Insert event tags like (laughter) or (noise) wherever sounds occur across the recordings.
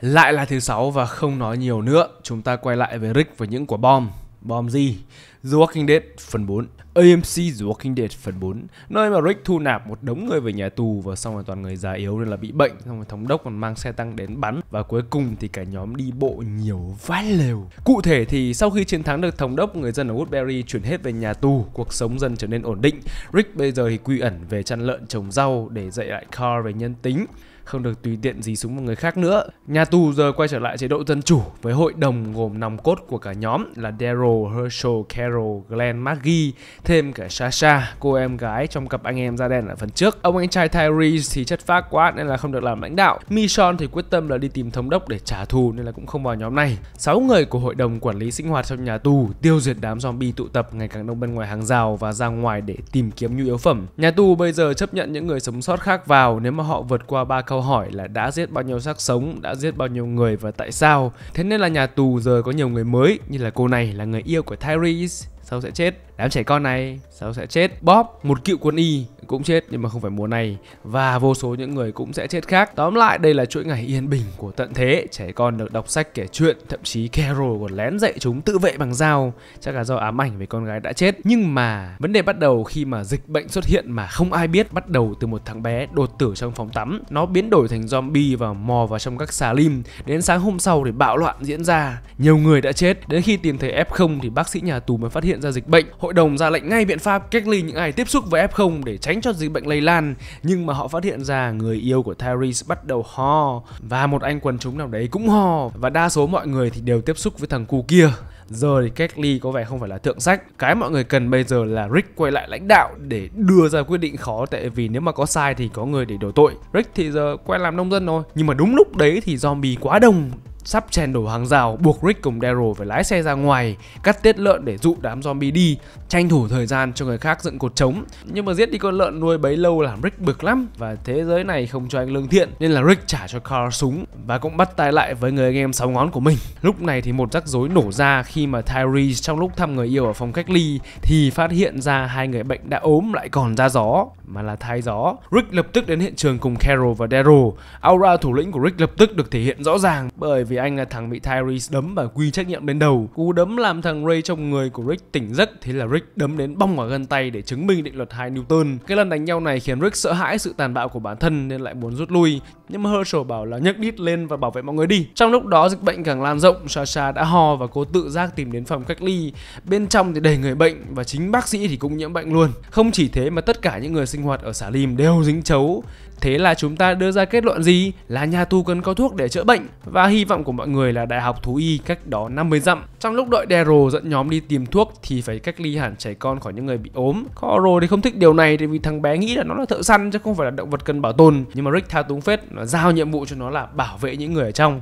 Lại là thứ sáu và không nói nhiều nữa, chúng ta quay lại với Rick và những quả bom. Bom gì? The Walking Dead phần 4 AMC The Walking Dead phần 4 Nơi mà Rick thu nạp một đống người về nhà tù Và xong rồi toàn người già yếu nên là bị bệnh Xong rồi thống đốc còn mang xe tăng đến bắn Và cuối cùng thì cả nhóm đi bộ nhiều vãi lều Cụ thể thì sau khi chiến thắng được thống đốc Người dân ở Woodbury chuyển hết về nhà tù Cuộc sống dần trở nên ổn định Rick bây giờ thì quy ẩn về chăn lợn trồng rau Để dạy lại Carl về nhân tính không được tùy tiện gì súng vào người khác nữa. Nhà tù giờ quay trở lại chế độ dân chủ với hội đồng gồm nòng cốt của cả nhóm là Daryl, Herschel, Carol, Glenn, Maggie, thêm cả Sasha, cô em gái trong cặp anh em da đen ở phần trước. Ông anh trai Tyrese thì chất phác quá nên là không được làm lãnh đạo. Michonne thì quyết tâm là đi tìm thống đốc để trả thù nên là cũng không vào nhóm này. Sáu người của hội đồng quản lý sinh hoạt trong nhà tù tiêu diệt đám zombie tụ tập ngày càng đông bên ngoài hàng rào và ra ngoài để tìm kiếm nhu yếu phẩm. Nhà tù bây giờ chấp nhận những người sống sót khác vào nếu mà họ vượt qua ba câu câu hỏi là đã giết bao nhiêu xác sống, đã giết bao nhiêu người và tại sao. Thế nên là nhà tù giờ có nhiều người mới như là cô này là người yêu của Tyrese, sau sẽ chết Đám trẻ con này sau sẽ chết Bob, một cựu quân y cũng chết nhưng mà không phải mùa này Và vô số những người cũng sẽ chết khác Tóm lại đây là chuỗi ngày yên bình của tận thế Trẻ con được đọc sách kể chuyện Thậm chí Carol còn lén dạy chúng tự vệ bằng dao Chắc là do ám ảnh về con gái đã chết Nhưng mà vấn đề bắt đầu khi mà dịch bệnh xuất hiện mà không ai biết Bắt đầu từ một thằng bé đột tử trong phòng tắm Nó biến đổi thành zombie và mò vào trong các xà lim Đến sáng hôm sau thì bạo loạn diễn ra Nhiều người đã chết Đến khi tìm thấy F0 thì bác sĩ nhà tù mới phát hiện ra dịch bệnh Hội hội đồng ra lệnh ngay biện pháp cách ly những ai tiếp xúc với F0 để tránh cho dịch bệnh lây lan. Nhưng mà họ phát hiện ra người yêu của Tyrese bắt đầu ho và một anh quần chúng nào đấy cũng ho và đa số mọi người thì đều tiếp xúc với thằng cu kia. Giờ thì cách ly có vẻ không phải là thượng sách Cái mọi người cần bây giờ là Rick quay lại lãnh đạo Để đưa ra quyết định khó Tại vì nếu mà có sai thì có người để đổ tội Rick thì giờ quay làm nông dân thôi Nhưng mà đúng lúc đấy thì zombie quá đông sắp chèn đổ hàng rào buộc Rick cùng Daryl phải lái xe ra ngoài, cắt tiết lợn để dụ đám zombie đi, tranh thủ thời gian cho người khác dựng cột trống. Nhưng mà giết đi con lợn nuôi bấy lâu làm Rick bực lắm và thế giới này không cho anh lương thiện nên là Rick trả cho Carl súng và cũng bắt tay lại với người anh em sáu ngón của mình. Lúc này thì một rắc rối nổ ra khi mà Tyrese trong lúc thăm người yêu ở phòng cách ly thì phát hiện ra hai người bệnh đã ốm lại còn ra gió mà là thai gió. Rick lập tức đến hiện trường cùng Carol và Daryl. Aura thủ lĩnh của Rick lập tức được thể hiện rõ ràng bởi vì anh là thằng bị Tyrese đấm và quy trách nhiệm đến đầu. Cú đấm làm thằng Ray trong người của Rick tỉnh giấc, thế là Rick đấm đến bong vào gân tay để chứng minh định luật hai Newton. Cái lần đánh nhau này khiến Rick sợ hãi sự tàn bạo của bản thân nên lại muốn rút lui, nhưng mà Herschel bảo là nhấc đít lên và bảo vệ mọi người đi. Trong lúc đó dịch bệnh càng lan rộng, Sasha đã ho và cố tự giác tìm đến phòng cách ly. Bên trong thì đầy người bệnh và chính bác sĩ thì cũng nhiễm bệnh luôn. Không chỉ thế mà tất cả những người sinh hoạt ở xả lim đều dính chấu. Thế là chúng ta đưa ra kết luận gì? Là nhà tu cần có thuốc để chữa bệnh và hy vọng của mọi người là đại học thú y cách đó 50 dặm. Trong lúc đợi Daryl dẫn nhóm đi tìm thuốc thì phải cách ly hẳn trẻ con khỏi những người bị ốm. Coro thì không thích điều này vì thằng bé nghĩ là nó là thợ săn chứ không phải là động vật cần bảo tồn. Nhưng mà Rick thao túng phết nó giao nhiệm vụ cho nó là bảo vệ những người ở trong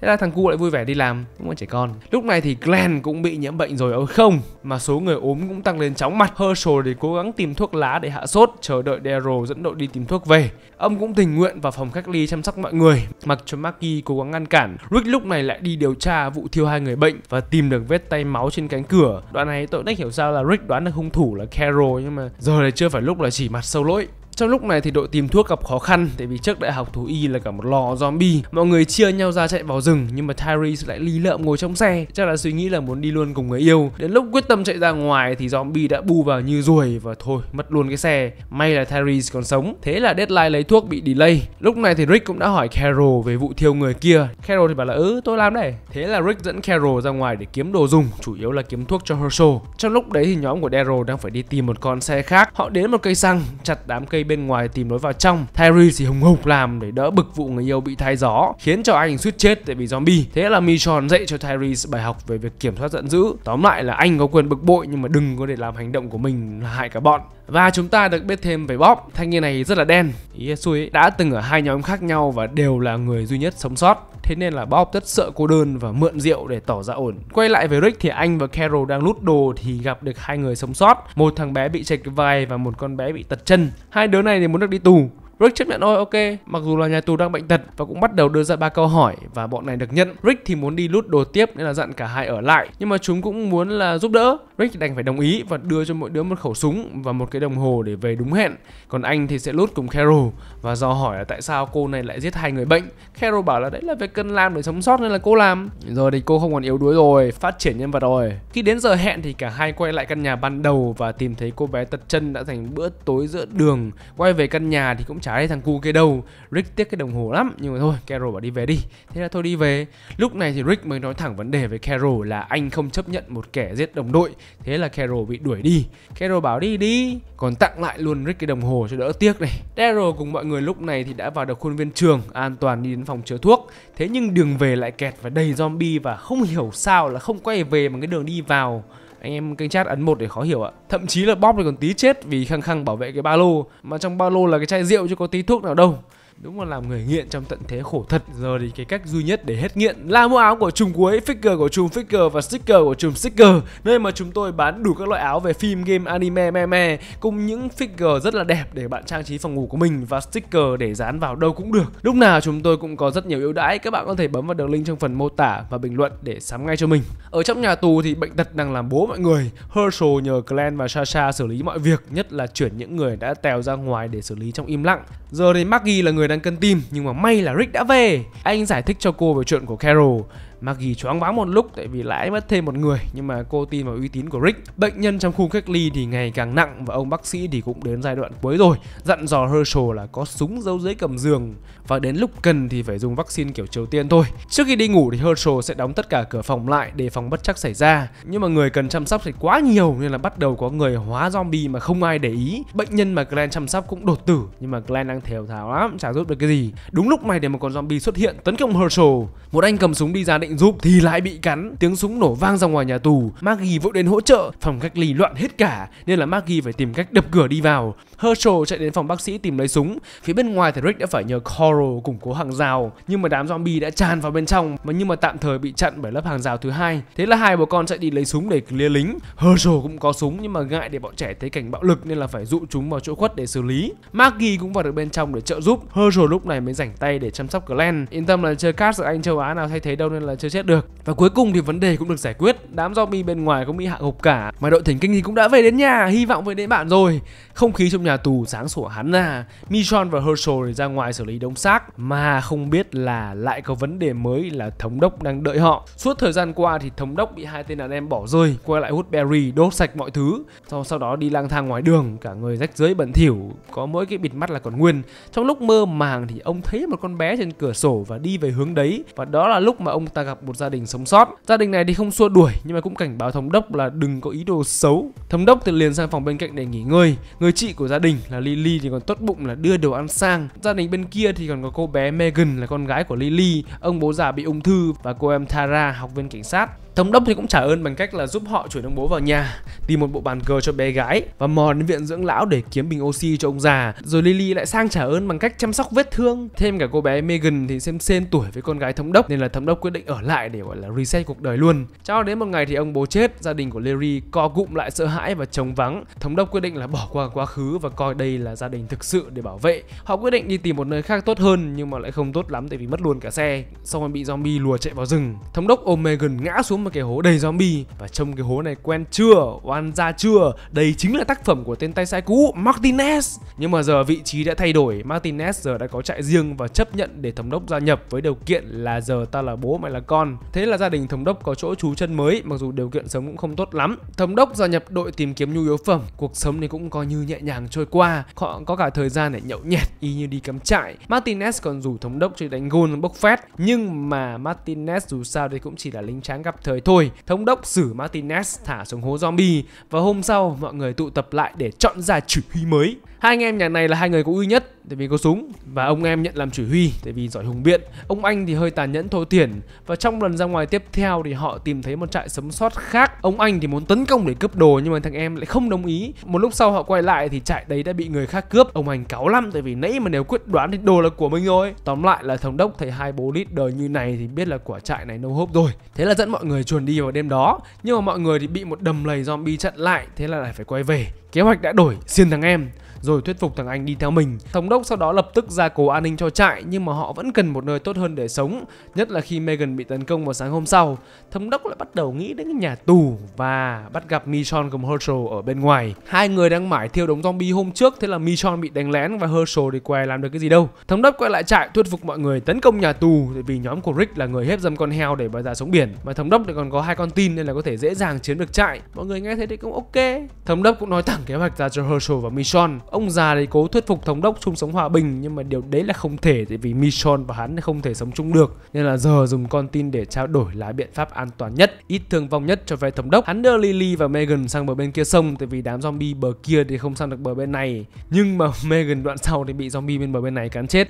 thế là thằng cu lại vui vẻ đi làm đúng không trẻ con lúc này thì Glenn cũng bị nhiễm bệnh rồi ở ờ, không mà số người ốm cũng tăng lên chóng mặt Herschel để cố gắng tìm thuốc lá để hạ sốt chờ đợi Daryl dẫn đội đi tìm thuốc về ông cũng tình nguyện vào phòng cách ly chăm sóc mọi người mặc cho Maggie cố gắng ngăn cản Rick lúc này lại đi điều tra vụ thiêu hai người bệnh và tìm được vết tay máu trên cánh cửa đoạn này tôi đếch hiểu sao là Rick đoán được hung thủ là Carol nhưng mà giờ này chưa phải lúc là chỉ mặt sâu lỗi trong lúc này thì đội tìm thuốc gặp khó khăn tại vì trước đại học thú y là cả một lò zombie. Mọi người chia nhau ra chạy vào rừng nhưng mà Tyrese lại lì lợm ngồi trong xe, chắc là suy nghĩ là muốn đi luôn cùng người yêu. Đến lúc quyết tâm chạy ra ngoài thì zombie đã bu vào như ruồi và thôi, mất luôn cái xe. May là Tyrese còn sống. Thế là deadline lấy thuốc bị delay. Lúc này thì Rick cũng đã hỏi Carol về vụ thiêu người kia. Carol thì bảo là ừ, tôi làm đây. Thế là Rick dẫn Carol ra ngoài để kiếm đồ dùng, chủ yếu là kiếm thuốc cho Herschel. Trong lúc đấy thì nhóm của Daryl đang phải đi tìm một con xe khác. Họ đến một cây xăng, chặt đám cây bên ngoài tìm lối vào trong Tyree thì hùng hục làm để đỡ bực vụ người yêu bị thay gió khiến cho anh suýt chết tại vì zombie thế là Michon dạy cho Tyrese bài học về việc kiểm soát giận dữ tóm lại là anh có quyền bực bội nhưng mà đừng có để làm hành động của mình hại cả bọn và chúng ta được biết thêm về Bob thanh niên này rất là đen ý đã từng ở hai nhóm khác nhau và đều là người duy nhất sống sót Thế nên là Bob rất sợ cô đơn và mượn rượu để tỏ ra ổn. Quay lại với Rick thì anh và Carol đang lút đồ thì gặp được hai người sống sót. Một thằng bé bị chệch vai và một con bé bị tật chân. Hai đứa này thì muốn được đi tù. Rick chấp nhận thôi, ok, mặc dù là nhà tù đang bệnh tật và cũng bắt đầu đưa ra ba câu hỏi và bọn này được nhận. Rick thì muốn đi lút đồ tiếp nên là dặn cả hai ở lại, nhưng mà chúng cũng muốn là giúp đỡ. Rick đành phải đồng ý và đưa cho mỗi đứa một khẩu súng và một cái đồng hồ để về đúng hẹn. Còn anh thì sẽ lút cùng Carol và do hỏi là tại sao cô này lại giết hai người bệnh. Carol bảo là đấy là việc cần làm để sống sót nên là cô làm. Rồi thì cô không còn yếu đuối rồi, phát triển nhân vật rồi. Khi đến giờ hẹn thì cả hai quay lại căn nhà ban đầu và tìm thấy cô bé tật chân đã thành bữa tối giữa đường. Quay về căn nhà thì cũng chả thấy thằng cu kia đâu. Rick tiếc cái đồng hồ lắm nhưng mà thôi Carol bảo đi về đi. Thế là thôi đi về. Lúc này thì Rick mới nói thẳng vấn đề với Carol là anh không chấp nhận một kẻ giết đồng đội thế là Carol bị đuổi đi Carol bảo đi đi còn tặng lại luôn Rick cái đồng hồ cho đỡ tiếc này Daryl cùng mọi người lúc này thì đã vào được khuôn viên trường an toàn đi đến phòng chứa thuốc thế nhưng đường về lại kẹt và đầy zombie và không hiểu sao là không quay về bằng cái đường đi vào anh em kênh chat ấn một để khó hiểu ạ thậm chí là Bob còn tí chết vì khăng khăng bảo vệ cái ba lô mà trong ba lô là cái chai rượu chứ có tí thuốc nào đâu đúng là làm người nghiện trong tận thế khổ thật giờ thì cái cách duy nhất để hết nghiện là mua áo của chùm cuối figure của chùm figure và sticker của chùm sticker nơi mà chúng tôi bán đủ các loại áo về phim game anime me me cùng những figure rất là đẹp để bạn trang trí phòng ngủ của mình và sticker để dán vào đâu cũng được lúc nào chúng tôi cũng có rất nhiều ưu đãi các bạn có thể bấm vào đường link trong phần mô tả và bình luận để sắm ngay cho mình ở trong nhà tù thì bệnh tật đang làm bố mọi người Herschel nhờ Glenn và Sasha xử lý mọi việc nhất là chuyển những người đã tèo ra ngoài để xử lý trong im lặng Giờ thì Maggie là người đang cân tim nhưng mà may là Rick đã về. Anh giải thích cho cô về chuyện của Carol Maggie choáng váng một lúc tại vì lãi mất thêm một người nhưng mà cô tin vào uy tín của Rick. Bệnh nhân trong khu cách ly thì ngày càng nặng và ông bác sĩ thì cũng đến giai đoạn cuối rồi, dặn dò Herschel là có súng giấu dưới cầm giường và đến lúc cần thì phải dùng vaccine kiểu Triều Tiên thôi. Trước khi đi ngủ thì Herschel sẽ đóng tất cả cửa phòng lại để phòng bất chắc xảy ra. Nhưng mà người cần chăm sóc thì quá nhiều nên là bắt đầu có người hóa zombie mà không ai để ý. Bệnh nhân mà Glenn chăm sóc cũng đột tử nhưng mà Glenn đang thều thào lắm, chả giúp được cái gì. Đúng lúc này thì một con zombie xuất hiện tấn công Herschel. Một anh cầm súng đi ra định lệnh giúp thì lại bị cắn. Tiếng súng nổ vang ra ngoài nhà tù, Maggie vội đến hỗ trợ, phòng cách ly loạn hết cả nên là Maggie phải tìm cách đập cửa đi vào. Herschel chạy đến phòng bác sĩ tìm lấy súng. Phía bên ngoài thì Rick đã phải nhờ Coral củng cố hàng rào, nhưng mà đám zombie đã tràn vào bên trong mà nhưng mà tạm thời bị chặn bởi lớp hàng rào thứ hai. Thế là hai bố con chạy đi lấy súng để clear lính. Herschel cũng có súng nhưng mà ngại để bọn trẻ thấy cảnh bạo lực nên là phải dụ chúng vào chỗ khuất để xử lý. Maggie cũng vào được bên trong để trợ giúp. Herschel lúc này mới rảnh tay để chăm sóc Glenn. Yên tâm là chơi card ở Anh châu Á nào thay thế đâu nên là chơi chết được và cuối cùng thì vấn đề cũng được giải quyết đám zombie bên ngoài cũng bị hạ gục cả mà đội thỉnh kinh thì cũng đã về đến nhà hy vọng về đến bạn rồi không khí trong nhà tù sáng sủa hắn à Michon và Herschel ra ngoài xử lý đống xác mà không biết là lại có vấn đề mới là thống đốc đang đợi họ suốt thời gian qua thì thống đốc bị hai tên đàn em bỏ rơi quay lại hút berry đốt sạch mọi thứ sau sau đó đi lang thang ngoài đường cả người rách rưới bẩn thỉu có mỗi cái bịt mắt là còn nguyên trong lúc mơ màng thì ông thấy một con bé trên cửa sổ và đi về hướng đấy và đó là lúc mà ông ta gặp gặp một gia đình sống sót. Gia đình này thì không xua đuổi nhưng mà cũng cảnh báo thống đốc là đừng có ý đồ xấu. Thống đốc thì liền sang phòng bên cạnh để nghỉ ngơi. Người chị của gia đình là Lily thì còn tốt bụng là đưa đồ ăn sang. Gia đình bên kia thì còn có cô bé Megan là con gái của Lily, ông bố già bị ung thư và cô em Tara học viên cảnh sát. Thống đốc thì cũng trả ơn bằng cách là giúp họ chuyển ông bố vào nhà, tìm một bộ bàn cờ cho bé gái và mò đến viện dưỡng lão để kiếm bình oxy cho ông già. Rồi Lily lại sang trả ơn bằng cách chăm sóc vết thương. Thêm cả cô bé Megan thì xem xên tuổi với con gái thống đốc nên là thống đốc quyết định ở lại để gọi là reset cuộc đời luôn. Cho đến một ngày thì ông bố chết, gia đình của Larry co cụm lại sợ hãi và trống vắng. Thống đốc quyết định là bỏ qua quá khứ và coi đây là gia đình thực sự để bảo vệ. Họ quyết định đi tìm một nơi khác tốt hơn nhưng mà lại không tốt lắm tại vì mất luôn cả xe. Xong rồi bị zombie lùa chạy vào rừng. Thống đốc ôm Megan ngã xuống một một cái hố đầy zombie và trông cái hố này quen chưa oan ra chưa đây chính là tác phẩm của tên tay sai cũ martinez nhưng mà giờ vị trí đã thay đổi martinez giờ đã có trại riêng và chấp nhận để thống đốc gia nhập với điều kiện là giờ ta là bố mày là con thế là gia đình thống đốc có chỗ trú chân mới mặc dù điều kiện sống cũng không tốt lắm thống đốc gia nhập đội tìm kiếm nhu yếu phẩm cuộc sống thì cũng coi như nhẹ nhàng trôi qua họ có cả thời gian để nhậu nhẹt y như đi cắm trại martinez còn rủ thống đốc chơi đánh gôn bốc phét nhưng mà martinez dù sao đây cũng chỉ là lính tráng gặp thời thời thôi, thống đốc xử Martinez thả xuống hố zombie và hôm sau mọi người tụ tập lại để chọn ra chỉ huy mới. Hai anh em nhà này là hai người có uy nhất tại vì có súng và ông em nhận làm chỉ huy tại vì giỏi hùng biện. Ông anh thì hơi tàn nhẫn thô tiền và trong lần ra ngoài tiếp theo thì họ tìm thấy một trại sống sót khác. Ông anh thì muốn tấn công để cướp đồ nhưng mà thằng em lại không đồng ý. Một lúc sau họ quay lại thì trại đấy đã bị người khác cướp. Ông anh cáu lắm tại vì nãy mà nếu quyết đoán thì đồ là của mình rồi. Tóm lại là thống đốc thấy hai bố lít đời như này thì biết là của trại này nâu no hốp rồi. Thế là dẫn mọi người người chuồn đi vào đêm đó nhưng mà mọi người thì bị một đầm lầy zombie chặn lại thế là lại phải quay về kế hoạch đã đổi xin thằng em rồi thuyết phục thằng anh đi theo mình. Thống đốc sau đó lập tức gia cố an ninh cho trại nhưng mà họ vẫn cần một nơi tốt hơn để sống, nhất là khi Megan bị tấn công vào sáng hôm sau. Thống đốc lại bắt đầu nghĩ đến cái nhà tù và bắt gặp Michon cùng Herschel ở bên ngoài. Hai người đang mải thiêu đống zombie hôm trước thế là Michon bị đánh lén và Herschel thì què làm được cái gì đâu. Thống đốc quay lại trại thuyết phục mọi người tấn công nhà tù vì nhóm của Rick là người hiếp dâm con heo để bà ra sống biển và thống đốc lại còn có hai con tin nên là có thể dễ dàng chiếm được trại. Mọi người nghe thấy thì cũng ok. Thống đốc cũng nói thẳng kế hoạch ra cho Herschel và Michon ông già đấy cố thuyết phục thống đốc chung sống hòa bình nhưng mà điều đấy là không thể tại vì Michon và hắn không thể sống chung được nên là giờ dùng con tin để trao đổi là biện pháp an toàn nhất ít thương vong nhất cho phe thống đốc hắn đưa Lily và Megan sang bờ bên kia sông tại vì đám zombie bờ kia thì không sang được bờ bên này nhưng mà (laughs) Megan đoạn sau thì bị zombie bên bờ bên này cắn chết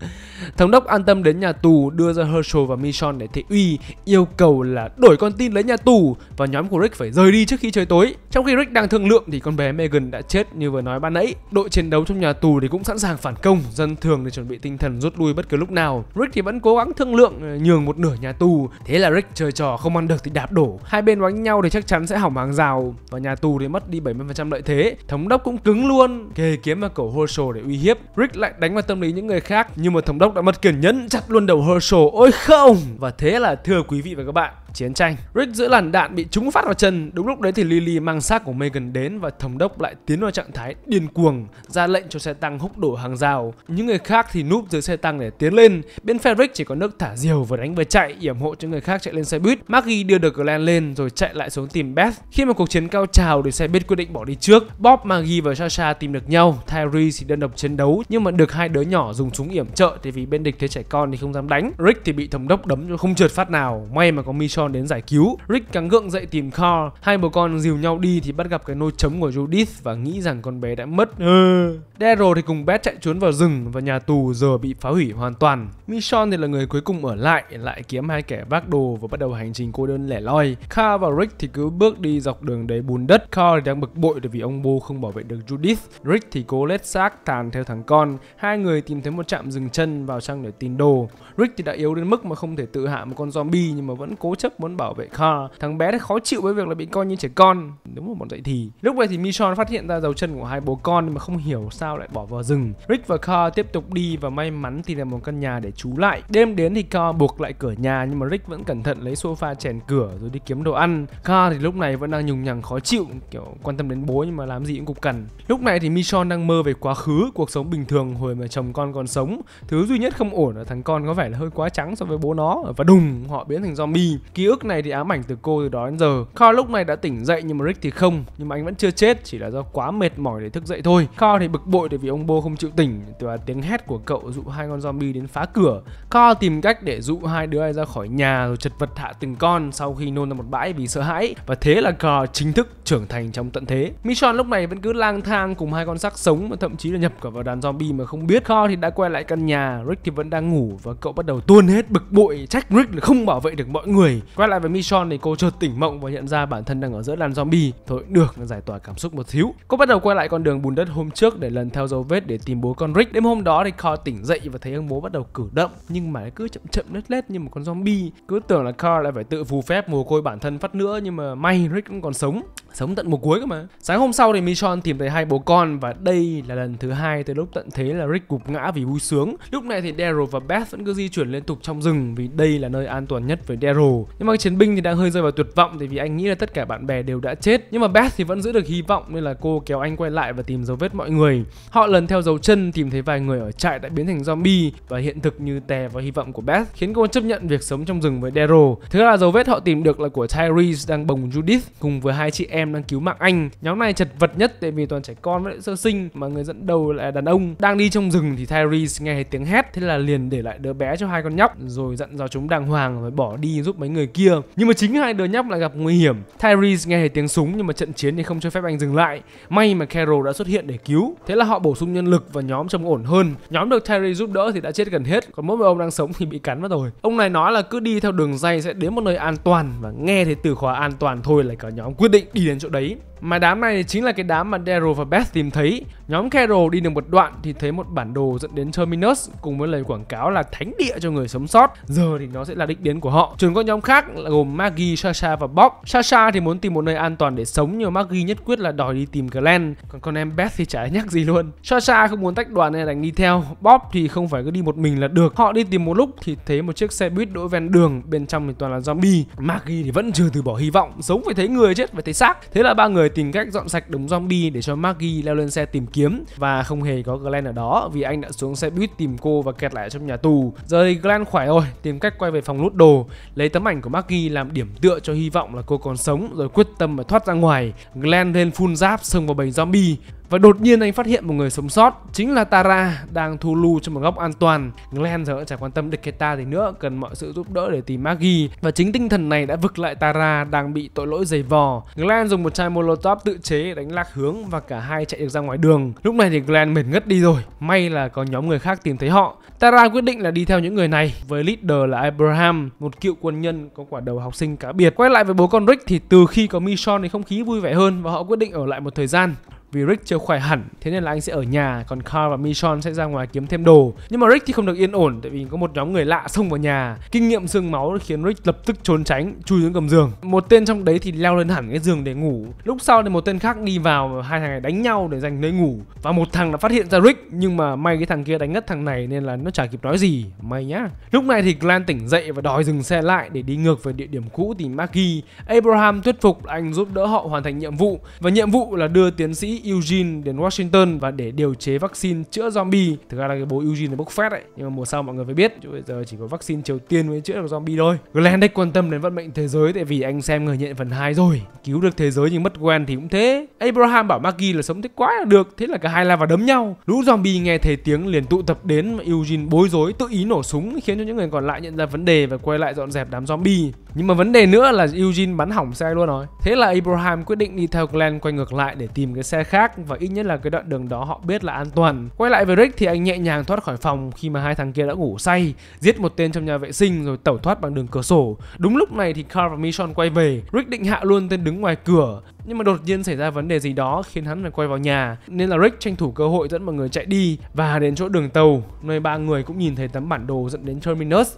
(laughs) thống đốc an tâm đến nhà tù đưa ra Herschel và Michon để thị uy yêu cầu là đổi con tin lấy nhà tù và nhóm của Rick phải rời đi trước khi trời tối trong khi Rick đang thương lượng thì con bé Megan đã chết như vừa nói ban nãy Đội chiến đấu trong nhà tù thì cũng sẵn sàng phản công, dân thường để chuẩn bị tinh thần rút lui bất cứ lúc nào. Rick thì vẫn cố gắng thương lượng ờ, nhường một nửa nhà tù. Thế là Rick chơi trò không ăn được thì đạp đổ. Hai bên đánh nhau thì chắc chắn sẽ hỏng hàng rào và nhà tù thì mất đi 70% lợi thế. Thống đốc cũng cứng luôn, kề kiếm vào cổ Herschel để uy hiếp. Rick lại đánh vào tâm lý những người khác nhưng mà thống đốc đã mất kiên nhẫn chặt luôn đầu Herschel. Ôi không! Và thế là thưa quý vị và các bạn, chiến tranh. Rick giữa làn đạn bị trúng phát vào chân. Đúng lúc đấy thì Lily mang xác của Megan đến và thống đốc lại tiến vào trạng thái điên cuồng, ra lệnh cho xe tăng húc đổ hàng rào. Những người khác thì núp dưới xe tăng để tiến lên. Bên phe Rick chỉ có nước thả diều vừa đánh vừa chạy, yểm hộ cho người khác chạy lên xe buýt. Maggie đưa được Glenn lên rồi chạy lại xuống tìm Beth. Khi mà cuộc chiến cao trào thì xe buýt quyết định bỏ đi trước. Bob, Maggie và Sasha tìm được nhau. Tyree thì đơn độc chiến đấu nhưng mà được hai đứa nhỏ dùng súng yểm trợ thì vì bên địch thế trẻ con thì không dám đánh. Rick thì bị thống đốc đấm cho không trượt phát nào. May mà có Michonne Sean đến giải cứu. Rick cắn gượng dậy tìm Carl. Hai bố con dìu nhau đi thì bắt gặp cái nôi chấm của Judith và nghĩ rằng con bé đã mất. Ờ. Daryl thì cùng Beth chạy trốn vào rừng và nhà tù giờ bị phá hủy hoàn toàn. Michonne thì là người cuối cùng ở lại, lại kiếm hai kẻ vác đồ và bắt đầu hành trình cô đơn lẻ loi. Carl và Rick thì cứ bước đi dọc đường đầy bùn đất. Carl thì đang bực bội vì ông bố không bảo vệ được Judith. Rick thì cố lết xác tàn theo thằng con. Hai người tìm thấy một trạm dừng chân vào trang để tìm đồ. Rick thì đã yếu đến mức mà không thể tự hạ một con zombie nhưng mà vẫn cố chấp sức muốn bảo vệ Carl. Thằng bé thì khó chịu với việc là bị coi như trẻ con, đúng là bọn dậy thì. Lúc này thì Michonne phát hiện ra dấu chân của hai bố con nhưng mà không hiểu sao lại bỏ vào rừng. Rick và Carl tiếp tục đi và may mắn thì là một căn nhà để trú lại. Đêm đến thì Carl buộc lại cửa nhà nhưng mà Rick vẫn cẩn thận lấy sofa chèn cửa rồi đi kiếm đồ ăn. Carl thì lúc này vẫn đang nhùng nhằng khó chịu, kiểu quan tâm đến bố nhưng mà làm gì cũng cục cằn. Lúc này thì Michonne đang mơ về quá khứ, cuộc sống bình thường hồi mà chồng con còn sống. Thứ duy nhất không ổn là thằng con có vẻ là hơi quá trắng so với bố nó và đùng họ biến thành zombie. Ký ức này thì ám ảnh từ cô từ đó đến giờ. Kho lúc này đã tỉnh dậy nhưng mà Rick thì không, nhưng mà anh vẫn chưa chết, chỉ là do quá mệt mỏi để thức dậy thôi. Kho thì bực bội để vì ông Bo không chịu tỉnh, từ tiếng hét của cậu dụ hai con zombie đến phá cửa. Kho tìm cách để dụ hai đứa ai ra khỏi nhà rồi chật vật hạ từng con sau khi nôn ra một bãi vì sợ hãi và thế là Kho chính thức trưởng thành trong tận thế. Michonne lúc này vẫn cứ lang thang cùng hai con xác sống và thậm chí là nhập cả vào đàn zombie mà không biết. Kho thì đã quay lại căn nhà, Rick thì vẫn đang ngủ và cậu bắt đầu tuôn hết bực bội trách Rick là không bảo vệ được mọi người Quay lại với Michonne thì cô chợt tỉnh mộng và nhận ra bản thân đang ở giữa làn zombie. Thôi được, giải tỏa cảm xúc một xíu. Cô bắt đầu quay lại con đường bùn đất hôm trước để lần theo dấu vết để tìm bố con Rick. Đêm hôm đó thì Carl tỉnh dậy và thấy ông bố bắt đầu cử động nhưng mà cứ chậm chậm lết lết như một con zombie. Cứ tưởng là Carl lại phải tự phù phép mồ côi bản thân phát nữa nhưng mà may Rick cũng còn sống sống tận mùa cuối cơ mà. Sáng hôm sau thì Michon tìm thấy hai bố con và đây là lần thứ hai từ lúc tận thế là Rick gục ngã vì vui sướng. Lúc này thì Daryl và Beth vẫn cứ di chuyển liên tục trong rừng vì đây là nơi an toàn nhất với Daryl. Nhưng mà chiến binh thì đang hơi rơi vào tuyệt vọng tại vì anh nghĩ là tất cả bạn bè đều đã chết. Nhưng mà Beth thì vẫn giữ được hy vọng nên là cô kéo anh quay lại và tìm dấu vết mọi người. Họ lần theo dấu chân tìm thấy vài người ở trại đã biến thành zombie và hiện thực như tè vào hy vọng của Beth khiến cô chấp nhận việc sống trong rừng với Daryl. Thứ là dấu vết họ tìm được là của Tyrese đang bồng Judith cùng với hai chị em em đang cứu mạng anh nhóm này chật vật nhất tại vì toàn trẻ con với sơ sinh mà người dẫn đầu là đàn ông đang đi trong rừng thì Tyrese nghe thấy tiếng hét thế là liền để lại đứa bé cho hai con nhóc rồi dặn dò chúng đàng hoàng và bỏ đi giúp mấy người kia nhưng mà chính hai đứa nhóc lại gặp nguy hiểm Tyrese nghe thấy tiếng súng nhưng mà trận chiến thì không cho phép anh dừng lại may mà Carol đã xuất hiện để cứu thế là họ bổ sung nhân lực và nhóm trông ổn hơn nhóm được Tyrese giúp đỡ thì đã chết gần hết còn mỗi một ông đang sống thì bị cắn mất rồi ông này nói là cứ đi theo đường dây sẽ đến một nơi an toàn và nghe thấy từ khóa an toàn thôi là cả nhóm quyết định đi điền chỗ đấy mà đám này chính là cái đám mà Daryl và Beth tìm thấy. Nhóm Carol đi được một đoạn thì thấy một bản đồ dẫn đến Terminus cùng với lời quảng cáo là thánh địa cho người sống sót. Giờ thì nó sẽ là đích đến của họ. Trường các nhóm khác là gồm Maggie, Sasha và Bob. Sasha thì muốn tìm một nơi an toàn để sống nhưng Maggie nhất quyết là đòi đi tìm Glenn. Còn con em Beth thì chả nhắc gì luôn. Sasha không muốn tách đoàn nên đành đi theo. Bob thì không phải cứ đi một mình là được. Họ đi tìm một lúc thì thấy một chiếc xe buýt đỗ ven đường, bên trong thì toàn là zombie. Maggie thì vẫn chưa từ bỏ hy vọng, sống phải thấy người chết phải thấy xác. Thế là ba người tìm cách dọn sạch đống zombie để cho Maggie leo lên xe tìm kiếm và không hề có Glenn ở đó vì anh đã xuống xe buýt tìm cô và kẹt lại trong nhà tù. Giờ thì Glenn khỏe rồi, tìm cách quay về phòng lút đồ, lấy tấm ảnh của Maggie làm điểm tựa cho hy vọng là cô còn sống rồi quyết tâm mà thoát ra ngoài. Glenn lên full giáp xông vào bầy zombie và đột nhiên anh phát hiện một người sống sót Chính là Tara đang thu lưu trong một góc an toàn Glenn giờ chả quan tâm Keta gì nữa Cần mọi sự giúp đỡ để tìm Maggie Và chính tinh thần này đã vực lại Tara đang bị tội lỗi giày vò Glenn dùng một chai Molotov tự chế đánh lạc hướng Và cả hai chạy được ra ngoài đường Lúc này thì Glenn mệt ngất đi rồi May là có nhóm người khác tìm thấy họ Tara quyết định là đi theo những người này Với leader là Abraham Một cựu quân nhân có quả đầu học sinh cá biệt Quay lại với bố con Rick thì từ khi có Mission thì không khí vui vẻ hơn Và họ quyết định ở lại một thời gian vì Rick chưa khỏe hẳn thế nên là anh sẽ ở nhà còn Carl và Michon sẽ ra ngoài kiếm thêm đồ nhưng mà Rick thì không được yên ổn tại vì có một nhóm người lạ xông vào nhà kinh nghiệm xương máu khiến Rick lập tức trốn tránh chui xuống cầm giường một tên trong đấy thì leo lên hẳn cái giường để ngủ lúc sau thì một tên khác đi vào hai thằng này đánh nhau để giành nơi ngủ và một thằng đã phát hiện ra Rick nhưng mà may cái thằng kia đánh ngất thằng này nên là nó chả kịp nói gì may nhá lúc này thì Glenn tỉnh dậy và đòi dừng xe lại để đi ngược về địa điểm cũ tìm Maggie Abraham thuyết phục anh giúp đỡ họ hoàn thành nhiệm vụ và nhiệm vụ là đưa tiến sĩ Mỹ Eugene đến Washington và để điều chế vaccine chữa zombie thực ra là cái bố Eugene là bốc phét đấy nhưng mà mùa sau mọi người phải biết chứ bây giờ chỉ có vaccine Triều Tiên mới chữa được zombie thôi Glenn Glendeck quan tâm đến vận mệnh thế giới tại vì anh xem người nhận phần 2 rồi cứu được thế giới nhưng mất Gwen thì cũng thế Abraham bảo Maggie là sống thế quá là được thế là cả hai lao vào đấm nhau lũ zombie nghe thấy tiếng liền tụ tập đến mà Eugene bối rối tự ý nổ súng khiến cho những người còn lại nhận ra vấn đề và quay lại dọn dẹp đám zombie nhưng mà vấn đề nữa là Eugene bắn hỏng xe luôn rồi thế là Abraham quyết định đi theo Glenn quay ngược lại để tìm cái xe khác và ít nhất là cái đoạn đường đó họ biết là an toàn. Quay lại với Rick thì anh nhẹ nhàng thoát khỏi phòng khi mà hai thằng kia đã ngủ say, giết một tên trong nhà vệ sinh rồi tẩu thoát bằng đường cửa sổ. Đúng lúc này thì Carl và Michonne quay về, Rick định hạ luôn tên đứng ngoài cửa, nhưng mà đột nhiên xảy ra vấn đề gì đó khiến hắn phải quay vào nhà nên là Rick tranh thủ cơ hội dẫn mọi người chạy đi và đến chỗ đường tàu nơi ba người cũng nhìn thấy tấm bản đồ dẫn đến Terminus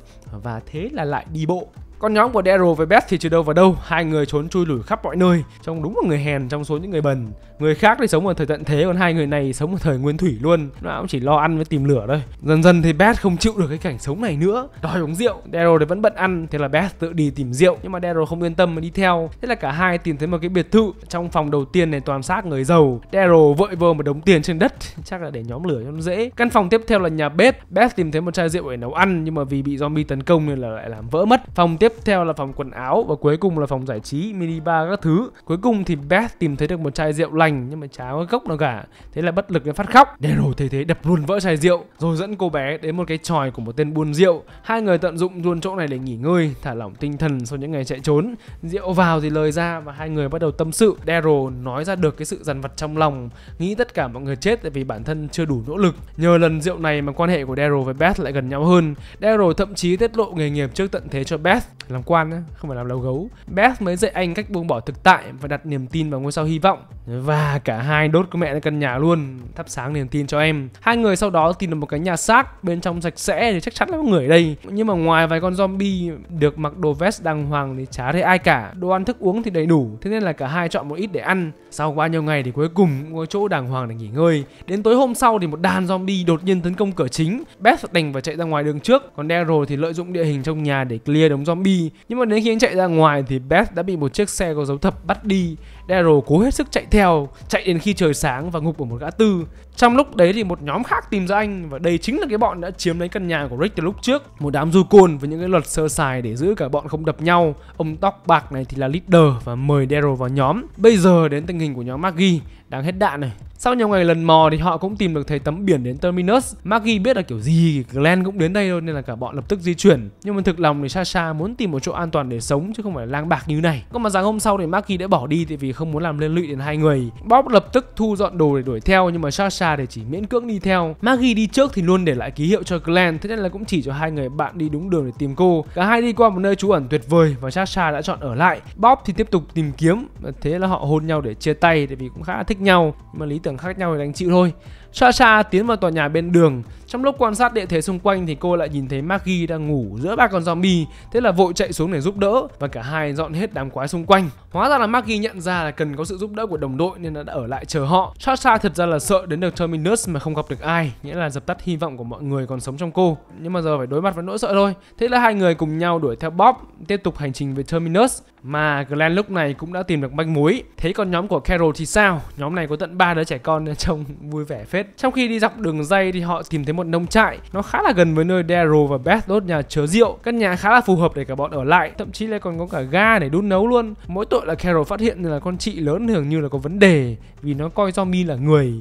và thế là lại đi bộ con nhóm của Daryl với Beth thì chưa đâu vào đâu, hai người trốn chui lủi khắp mọi nơi, trông đúng là người hèn trong số những người bần. Người khác thì sống ở thời tận thế, còn hai người này sống ở thời nguyên thủy luôn, nó cũng chỉ lo ăn với tìm lửa thôi. Dần dần thì Beth không chịu được cái cảnh sống này nữa, đòi uống rượu. Daryl thì vẫn bận ăn, thế là Beth tự đi tìm rượu, nhưng mà Daryl không yên tâm mà đi theo. Thế là cả hai tìm thấy một cái biệt thự, trong phòng đầu tiên này toàn xác người giàu. Daryl vội vơ một đống tiền trên đất, (laughs) chắc là để nhóm lửa cho nó dễ. Căn phòng tiếp theo là nhà bếp, Beth tìm thấy một chai rượu để nấu ăn, nhưng mà vì bị zombie tấn công nên là lại làm vỡ mất. Phòng tiếp tiếp theo là phòng quần áo và cuối cùng là phòng giải trí, mini bar các thứ. Cuối cùng thì Beth tìm thấy được một chai rượu lành nhưng mà chả có gốc nào cả. Thế là bất lực đến phát khóc. Daryl thấy thế đập luôn vỡ chai rượu rồi dẫn cô bé đến một cái tròi của một tên buôn rượu. Hai người tận dụng luôn chỗ này để nghỉ ngơi, thả lỏng tinh thần sau những ngày chạy trốn. Rượu vào thì lời ra và hai người bắt đầu tâm sự. Daryl nói ra được cái sự dằn vặt trong lòng, nghĩ tất cả mọi người chết tại vì bản thân chưa đủ nỗ lực. Nhờ lần rượu này mà quan hệ của Daryl với Beth lại gần nhau hơn. Daryl thậm chí tiết lộ nghề nghiệp trước tận thế cho Beth làm quan nữa, không phải làm đầu gấu. Beth mới dạy anh cách buông bỏ thực tại và đặt niềm tin vào ngôi sao hy vọng. Và cả hai đốt của mẹ lên căn nhà luôn, thắp sáng niềm tin cho em. Hai người sau đó tìm được một cái nhà xác bên trong sạch sẽ thì chắc chắn là có người ở đây. Nhưng mà ngoài vài con zombie được mặc đồ vest đàng hoàng thì chả thấy ai cả. Đồ ăn thức uống thì đầy đủ, thế nên là cả hai chọn một ít để ăn. Sau quá nhiều ngày thì cuối cùng cũng có chỗ đàng hoàng để nghỉ ngơi. Đến tối hôm sau thì một đàn zombie đột nhiên tấn công cửa chính. Beth đành phải chạy ra ngoài đường trước, còn Daryl thì lợi dụng địa hình trong nhà để clear đống zombie nhưng mà đến khi anh chạy ra ngoài thì Beth đã bị một chiếc xe có dấu thập bắt đi Daryl cố hết sức chạy theo chạy đến khi trời sáng và ngục ở một gã tư trong lúc đấy thì một nhóm khác tìm ra anh và đây chính là cái bọn đã chiếm lấy căn nhà của Rick từ lúc trước một đám du côn với những cái luật sơ sài để giữ cả bọn không đập nhau ông tóc bạc này thì là leader và mời Daryl vào nhóm bây giờ đến tình hình của nhóm Maggie đang hết đạn này sau nhiều ngày lần mò thì họ cũng tìm được thấy tấm biển đến Terminus. Maggie biết là kiểu gì Glenn cũng đến đây thôi nên là cả bọn lập tức di chuyển. Nhưng mà thực lòng thì Sasha muốn tìm một chỗ an toàn để sống chứ không phải lang bạc như này. Còn mà sáng hôm sau thì Maggie đã bỏ đi tại vì không muốn làm liên lụy đến hai người. Bob lập tức thu dọn đồ để đuổi theo nhưng mà Sasha thì chỉ miễn cưỡng đi theo. Maggie đi trước thì luôn để lại ký hiệu cho Glenn thế nên là cũng chỉ cho hai người bạn đi đúng đường để tìm cô. Cả hai đi qua một nơi trú ẩn tuyệt vời và Sasha đã chọn ở lại. Bob thì tiếp tục tìm kiếm. Thế là họ hôn nhau để chia tay tại vì cũng khá thích nhau. Nhưng mà lý tưởng tưởng khác nhau để đánh chịu thôi. Sasha tiến vào tòa nhà bên đường. Trong lúc quan sát địa thế xung quanh thì cô lại nhìn thấy Maggie đang ngủ giữa ba con zombie, thế là vội chạy xuống để giúp đỡ và cả hai dọn hết đám quái xung quanh. Hóa ra là Maggie nhận ra là cần có sự giúp đỡ của đồng đội nên là đã ở lại chờ họ. Sasha thật ra là sợ đến được Terminus mà không gặp được ai, nghĩa là dập tắt hy vọng của mọi người còn sống trong cô. Nhưng mà giờ phải đối mặt với nỗi sợ thôi. Thế là hai người cùng nhau đuổi theo Bob, tiếp tục hành trình về Terminus. Mà Glenn lúc này cũng đã tìm được manh mối. Thế còn nhóm của Carol thì sao? Nhóm này có tận ba đứa trẻ con nên trông (laughs) vui vẻ phết. Trong khi đi dọc đường dây thì họ tìm thấy một nông trại, nó khá là gần với nơi Daryl và Beth đốt nhà chứa rượu. Căn nhà khá là phù hợp để cả bọn ở lại, thậm chí lại còn có cả ga để đun nấu luôn. Mỗi tội là Carol phát hiện là con chị lớn dường như là có vấn đề vì nó coi zombie là người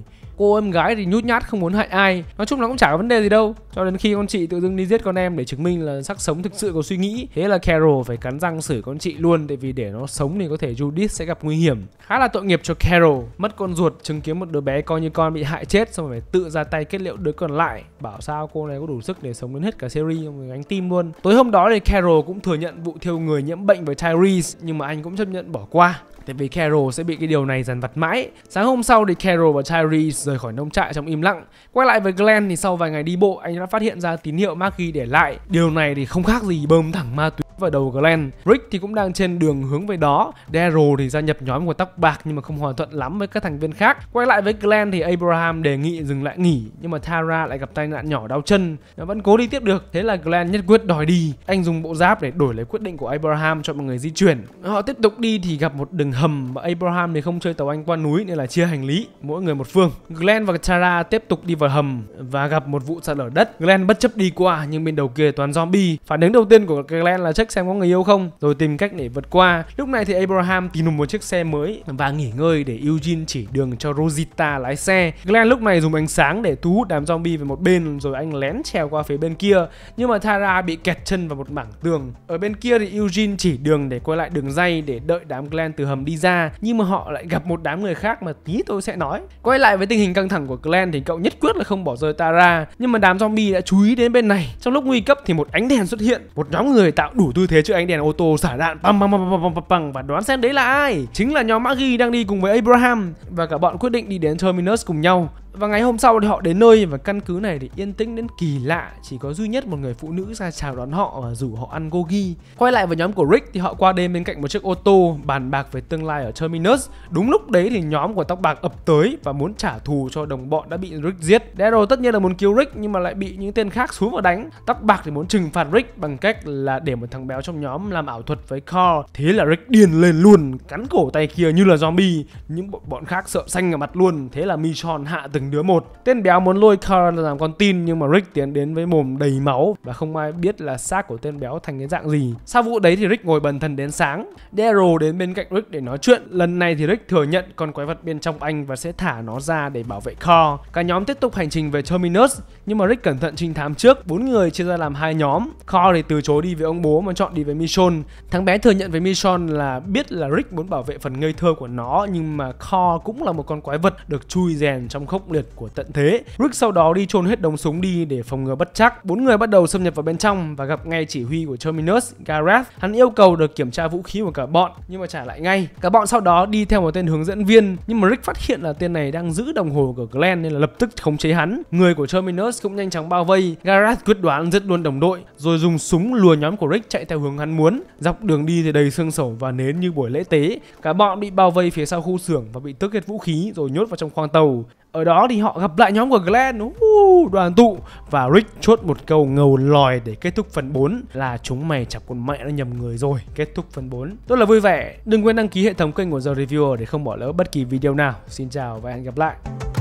cô em gái thì nhút nhát không muốn hại ai nói chung nó cũng chả có vấn đề gì đâu cho đến khi con chị tự dưng đi giết con em để chứng minh là sắc sống thực sự có suy nghĩ thế là Carol phải cắn răng xử con chị luôn tại vì để nó sống thì có thể Judith sẽ gặp nguy hiểm khá là tội nghiệp cho Carol mất con ruột chứng kiến một đứa bé coi như con bị hại chết xong rồi phải tự ra tay kết liệu đứa còn lại bảo sao cô này có đủ sức để sống đến hết cả series xong rồi gánh tim luôn tối hôm đó thì Carol cũng thừa nhận vụ thiêu người nhiễm bệnh với Tyrese nhưng mà anh cũng chấp nhận bỏ qua Tại vì Carol sẽ bị cái điều này dằn vặt mãi. Sáng hôm sau thì Carol và Tyree rời khỏi nông trại trong im lặng. Quay lại với Glenn thì sau vài ngày đi bộ anh đã phát hiện ra tín hiệu Maggie để lại. Điều này thì không khác gì bơm thẳng ma túy vào đầu Glenn. Rick thì cũng đang trên đường hướng về đó. Daryl thì gia nhập nhóm của tóc bạc nhưng mà không hòa thuận lắm với các thành viên khác. Quay lại với Glenn thì Abraham đề nghị dừng lại nghỉ nhưng mà Tara lại gặp tai nạn nhỏ đau chân. Nó vẫn cố đi tiếp được. Thế là Glenn nhất quyết đòi đi. Anh dùng bộ giáp để đổi lấy quyết định của Abraham cho mọi người di chuyển. Họ tiếp tục đi thì gặp một đường hầm và Abraham thì không chơi tàu Anh qua núi nên là chia hành lý, mỗi người một phương. Glenn và Tara tiếp tục đi vào hầm và gặp một vụ sạt lở đất. Glenn bất chấp đi qua nhưng bên đầu kia toàn zombie. Phản ứng đầu tiên của Glenn là check xem có người yêu không, rồi tìm cách để vượt qua. Lúc này thì Abraham tìm một chiếc xe mới và nghỉ ngơi để Eugene chỉ đường cho Rosita lái xe. Glenn lúc này dùng ánh sáng để thu hút đám zombie về một bên rồi anh lén trèo qua phía bên kia, nhưng mà Tara bị kẹt chân vào một mảng tường. Ở bên kia thì Eugene chỉ đường để quay lại đường dây để đợi đám Glenn từ hầm phẩm đi ra nhưng mà họ lại gặp một đám người khác mà tí tôi sẽ nói quay lại với tình hình căng thẳng của clan thì cậu nhất quyết là không bỏ rơi tara nhưng mà đám zombie đã chú ý đến bên này trong lúc nguy cấp thì một ánh đèn xuất hiện một nhóm người tạo đủ tư thế trước ánh đèn ô tô xả đạn pam pam pam pam pam pam và đoán xem đấy là ai chính là nhóm Maggie đang đi cùng với abraham và cả bọn quyết định đi đến terminus cùng nhau và ngày hôm sau thì họ đến nơi và căn cứ này thì yên tĩnh đến kỳ lạ Chỉ có duy nhất một người phụ nữ ra chào đón họ và rủ họ ăn gogi Quay lại với nhóm của Rick thì họ qua đêm bên cạnh một chiếc ô tô bàn bạc về tương lai ở Terminus Đúng lúc đấy thì nhóm của tóc bạc ập tới và muốn trả thù cho đồng bọn đã bị Rick giết Daryl tất nhiên là muốn cứu Rick nhưng mà lại bị những tên khác xuống và đánh Tóc bạc thì muốn trừng phạt Rick bằng cách là để một thằng béo trong nhóm làm ảo thuật với Carl Thế là Rick điền lên luôn, cắn cổ tay kia như là zombie Những bọn khác sợ xanh cả mặt luôn Thế là Michonne hạ từ từng đứa một. Tên béo muốn lôi Carl làm con tin nhưng mà Rick tiến đến với mồm đầy máu và không ai biết là xác của tên béo thành cái dạng gì. Sau vụ đấy thì Rick ngồi bần thần đến sáng. Daryl đến bên cạnh Rick để nói chuyện. Lần này thì Rick thừa nhận con quái vật bên trong anh và sẽ thả nó ra để bảo vệ Carl. Cả nhóm tiếp tục hành trình về Terminus nhưng mà Rick cẩn thận trinh thám trước. Bốn người chia ra làm hai nhóm. Carl thì từ chối đi với ông bố mà chọn đi với Michonne. Thằng bé thừa nhận với Michonne là biết là Rick muốn bảo vệ phần ngây thơ của nó nhưng mà Carl cũng là một con quái vật được chui rèn trong khốc liệt của tận thế. Rick sau đó đi trôn hết đống súng đi để phòng ngừa bất chắc. Bốn người bắt đầu xâm nhập vào bên trong và gặp ngay chỉ huy của Terminus, Gareth. Hắn yêu cầu được kiểm tra vũ khí của cả bọn nhưng mà trả lại ngay. Cả bọn sau đó đi theo một tên hướng dẫn viên nhưng mà Rick phát hiện là tên này đang giữ đồng hồ của Glenn nên là lập tức khống chế hắn. Người của Terminus cũng nhanh chóng bao vây. Gareth quyết đoán giết luôn đồng đội rồi dùng súng lùa nhóm của Rick chạy theo hướng hắn muốn. Dọc đường đi thì đầy xương sổ và nến như buổi lễ tế. Cả bọn bị bao vây phía sau khu xưởng và bị tước hết vũ khí rồi nhốt vào trong khoang tàu. Ở đó thì họ gặp lại nhóm của Glenn uh, Đoàn tụ Và Rick chốt một câu ngầu lòi để kết thúc phần 4 Là chúng mày chọc con mẹ nó nhầm người rồi Kết thúc phần 4 Rất là vui vẻ Đừng quên đăng ký hệ thống kênh của The Reviewer để không bỏ lỡ bất kỳ video nào Xin chào và hẹn gặp lại